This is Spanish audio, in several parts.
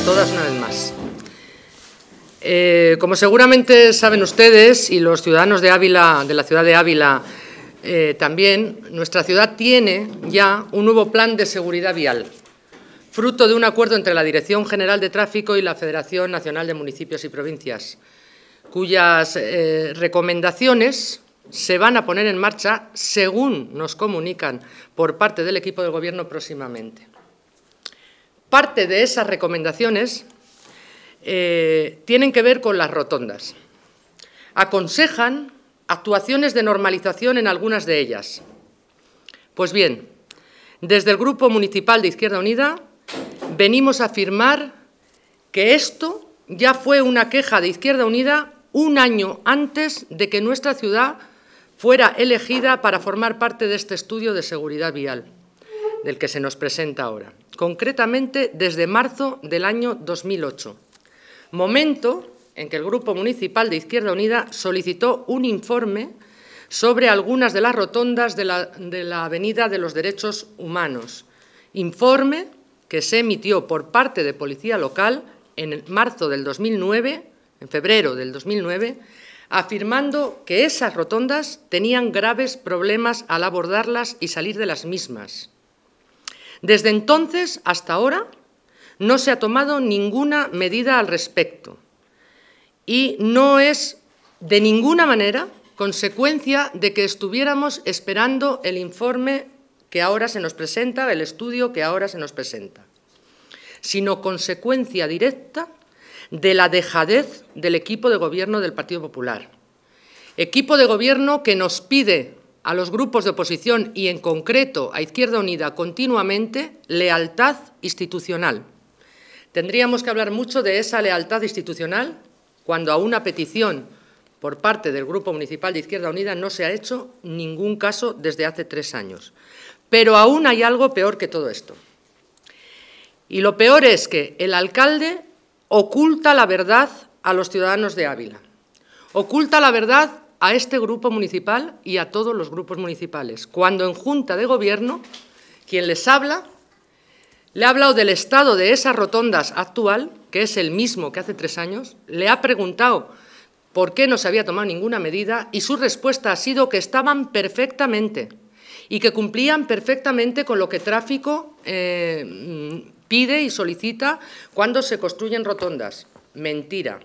todas una vez más. Eh, como seguramente saben ustedes y los ciudadanos de Ávila, de la ciudad de Ávila eh, también, nuestra ciudad tiene ya un nuevo plan de seguridad vial, fruto de un acuerdo entre la Dirección General de Tráfico y la Federación Nacional de Municipios y Provincias, cuyas eh, recomendaciones se van a poner en marcha, según nos comunican por parte del equipo del Gobierno próximamente. Parte de esas recomendaciones eh, tienen que ver con las rotondas. Aconsejan actuaciones de normalización en algunas de ellas. Pues bien, desde el Grupo Municipal de Izquierda Unida venimos a afirmar que esto ya fue una queja de Izquierda Unida un año antes de que nuestra ciudad fuera elegida para formar parte de este estudio de seguridad vial del que se nos presenta ahora, concretamente desde marzo del año 2008, momento en que el Grupo Municipal de Izquierda Unida solicitó un informe sobre algunas de las rotondas de la, Avenida de los Derechos Humanos, informe que se emitió por parte de Policía Local en marzo del 2009, en febrero del 2009, afirmando que esas rotondas tenían graves problemas al abordarlas y salir de las mismas. Desde entonces hasta ahora no se ha tomado ninguna medida al respecto y no es de ninguna manera consecuencia de que estuviéramos esperando el informe que ahora se nos presenta, el estudio que ahora se nos presenta, sino consecuencia directa de la dejadez del equipo de gobierno del Partido Popular. Equipo de gobierno que nos pide a los grupos de oposición y en concreto a Izquierda Unida continuamente lealtad institucional. Tendríamos que hablar mucho de esa lealtad institucional cuando a una petición por parte del Grupo Municipal de Izquierda Unida no se ha hecho ningún caso desde hace tres años. Pero aún hay algo peor que todo esto. Y lo peor es que el alcalde oculta la verdad a los ciudadanos de Ávila. Oculta la verdad a este grupo municipal y a todos los grupos municipales, cuando en Junta de Gobierno quien les habla le ha hablado del estado de esas rotondas actual, que es el mismo que hace tres años, le ha preguntado por qué no se había tomado ninguna medida y su respuesta ha sido que estaban perfectamente y que cumplían perfectamente con lo que tráfico eh, mm, pide y solicita cuando se construyen rotondas. Mentira.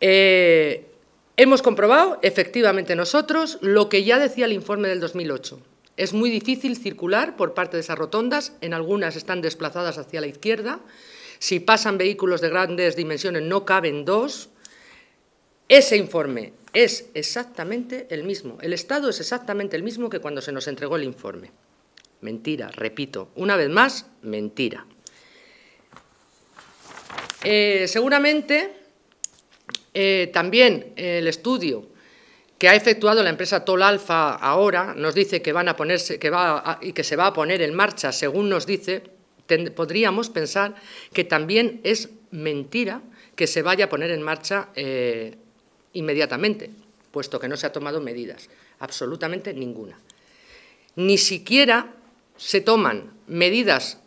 Eh, Hemos comprobado, efectivamente nosotros, lo que ya decía el informe del 2008. Es muy difícil circular por parte de esas rotondas, en algunas están desplazadas hacia la izquierda, si pasan vehículos de grandes dimensiones no caben dos. Ese informe es exactamente el mismo, el estado es exactamente el mismo que cuando se nos entregó el informe. Mentira, repito, una vez más, mentira. Eh, seguramente eh, también eh, el estudio que ha efectuado la empresa Tol Alfa ahora nos dice que van a ponerse que va y que se va a poner en marcha, según nos dice, podríamos pensar que también es mentira que se vaya a poner en marcha eh, inmediatamente, puesto que no se ha tomado medidas, absolutamente ninguna. Ni siquiera se toman medidas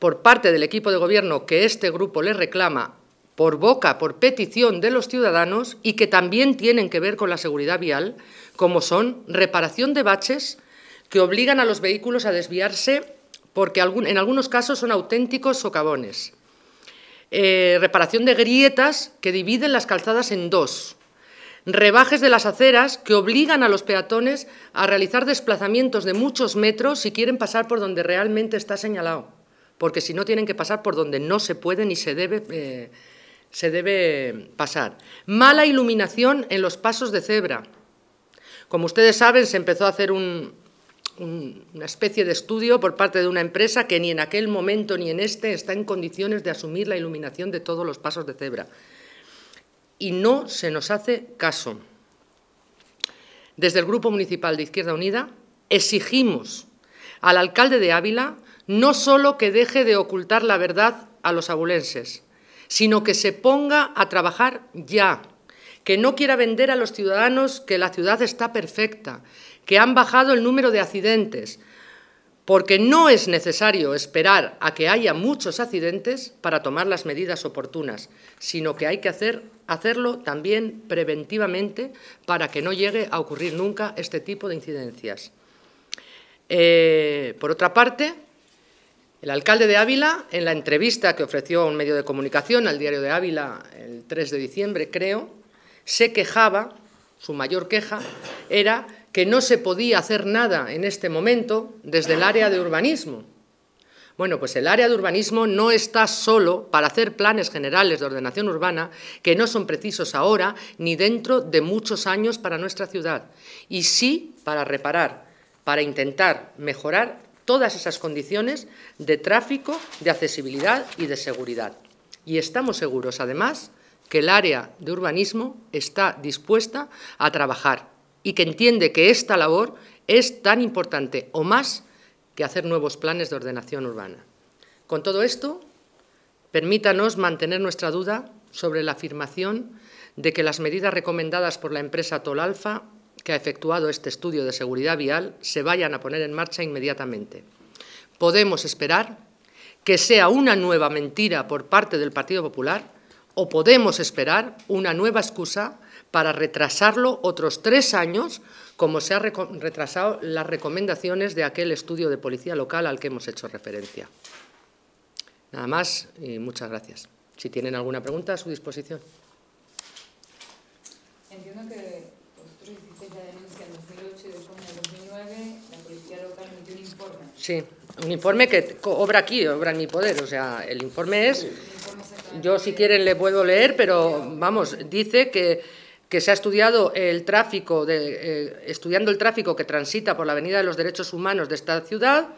por parte del equipo de gobierno que este grupo le reclama por boca, por petición de los ciudadanos y que también tienen que ver con la seguridad vial, como son reparación de baches que obligan a los vehículos a desviarse porque en algunos casos son auténticos socavones. Eh, reparación de grietas que dividen las calzadas en dos. Rebajes de las aceras que obligan a los peatones a realizar desplazamientos de muchos metros si quieren pasar por donde realmente está señalado, porque si no tienen que pasar por donde no se puede ni se debe eh, se debe pasar. Mala iluminación en los pasos de cebra. Como ustedes saben, se empezó a hacer una especie de estudio por parte de una empresa que ni en aquel momento ni en este está en condiciones de asumir la iluminación de todos los pasos de cebra. Y no se nos hace caso. Desde el Grupo Municipal de Izquierda Unida exigimos al alcalde de Ávila no solo que deje de ocultar la verdad a los abulenses, sino que se ponga a trabajar ya, que no quiera vender a los ciudadanos que la ciudad está perfecta, que han bajado el número de accidentes, porque no es necesario esperar a que haya muchos accidentes para tomar las medidas oportunas, sino que hay que hacer, hacerlo también preventivamente para que no llegue a ocurrir nunca este tipo de incidencias. Eh, por otra parte, el alcalde de Ávila, en la entrevista que ofreció a un medio de comunicación, al diario de Ávila, el 3 de diciembre, creo, se quejaba, su mayor queja era que no se podía hacer nada en este momento desde el área de urbanismo. Bueno, pues el área de urbanismo no está solo para hacer planes generales de ordenación urbana que no son precisos ahora ni dentro de muchos años para nuestra ciudad, y sí para reparar, para intentar mejorar todas esas condiciones de tráfico, de accesibilidad y de seguridad. Y estamos seguros, además, que el área de urbanismo está dispuesta a trabajar y que entiende que esta labor es tan importante o más que hacer nuevos planes de ordenación urbana. Con todo esto, permítanos mantener nuestra duda sobre la afirmación de que las medidas recomendadas por la empresa Tolalfa que ha efectuado este estudio de seguridad vial se vayan a poner en marcha inmediatamente. Podemos esperar que sea una nueva mentira por parte del Partido Popular o podemos esperar una nueva excusa para retrasarlo otros tres años, como se han retrasado las recomendaciones de aquel estudio de policía local al que hemos hecho referencia. Nada más y muchas gracias. Si tienen alguna pregunta, a su disposición. Entiendo que un informe. Sí, un informe que obra aquí, obra en mi poder. O sea, el informe es... Yo si quieren le puedo leer, pero vamos, dice que, que se ha estudiado el tráfico, de, eh, estudiando el tráfico que transita por la Avenida de los Derechos Humanos de esta ciudad,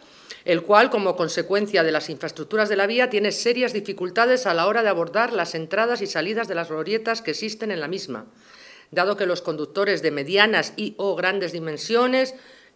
el cual, como consecuencia de las infraestructuras de la vía, tiene serias dificultades a la hora de abordar las entradas y salidas de las glorietas que existen en la misma dado que los conductores de medianas y o grandes dimensiones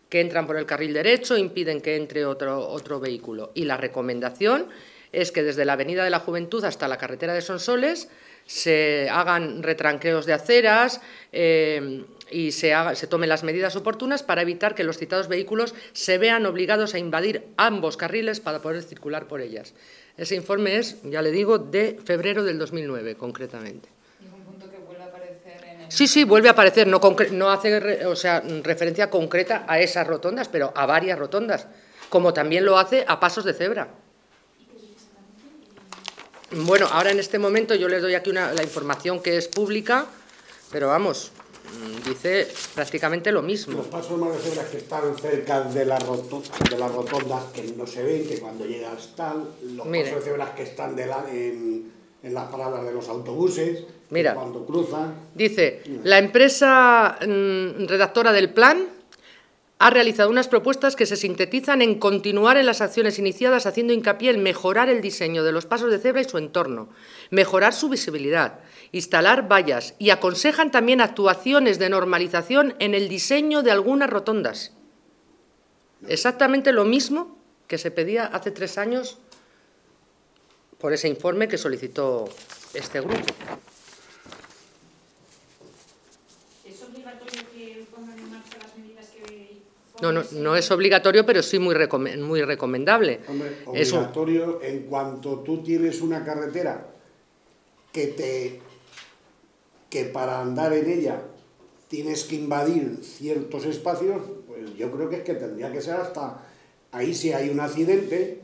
que entran por el carril derecho impiden que entre otro, otro vehículo. Y la recomendación es que desde la Avenida de la Juventud hasta la carretera de Sonsoles se hagan retranqueos de aceras eh, y se, se, tomen las medidas oportunas para evitar que los citados vehículos se vean obligados a invadir ambos carriles para poder circular por ellas. Ese informe es, ya le digo, de febrero del 2009, concretamente. Sí, sí, vuelve a aparecer, no, hace o sea, referencia concreta a esas rotondas, pero a varias rotondas, como también lo hace a pasos de cebra. Bueno, ahora en este momento yo les doy aquí la información que es pública, pero vamos, mm, dice prácticamente lo mismo. Los pasos de cebra que están cerca de, la las rotondas que no se ven, que cuando llegas están, los pasos de cebra que están delante... en en las paradas de los autobuses, Mira, cuando cruzan. Dice, la empresa mm, redactora del plan ha realizado unas propuestas que se sintetizan en continuar en las acciones iniciadas haciendo hincapié en mejorar el diseño de los pasos de cebra y su entorno, mejorar su visibilidad, instalar vallas y aconsejan también actuaciones de normalización en el diseño de algunas rotondas. Exactamente lo mismo que se pedía hace tres años por ese informe que solicitó este grupo. ¿Es obligatorio que pongan en marcha las medidas que... No, no, no es obligatorio, pero sí muy, recomendable. Hombre, obligatorio en cuanto tú tienes una carretera que te que para andar en ella tienes que invadir ciertos espacios, pues yo creo que es que tendría que ser hasta ahí si hay un accidente,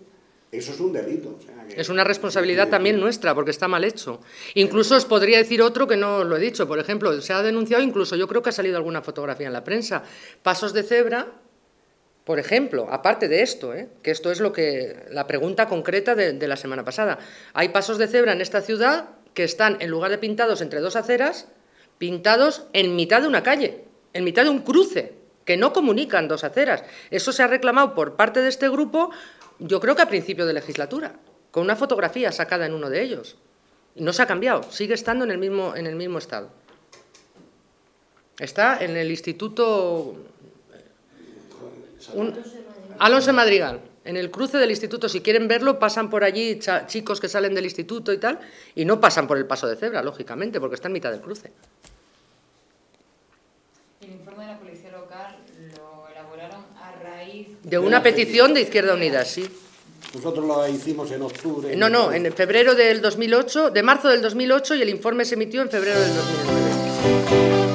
eso es un delito. es una responsabilidad también nuestra, porque está mal hecho. Incluso os podría decir otro que no lo he dicho. Por ejemplo, se ha denunciado, incluso yo creo que ha salido alguna fotografía en la prensa, pasos de cebra, por ejemplo, aparte de esto, ¿eh? que esto es lo que la pregunta concreta de la semana pasada. Hay pasos de cebra en esta ciudad que están, en lugar de pintados entre dos aceras, pintados en mitad de una calle, en mitad de un cruce, que no comunican dos aceras. Eso se ha reclamado por parte de este grupo yo creo que a principio de legislatura, con una fotografía sacada en uno de ellos. no se ha cambiado, sigue estando en el mismo, en el mismo estado. Está en el Instituto eh, Alonso de Madrigal, en el cruce del instituto. Si quieren verlo, pasan por allí chicos que salen del instituto y tal, y no pasan por el paso de cebra, lógicamente, porque está en mitad del cruce. El informe de la de una petición de Izquierda Unida, sí. Nosotros lo hicimos en octubre. No, no, en febrero del 2008, de marzo del 2008 y el informe se emitió en febrero del 2009.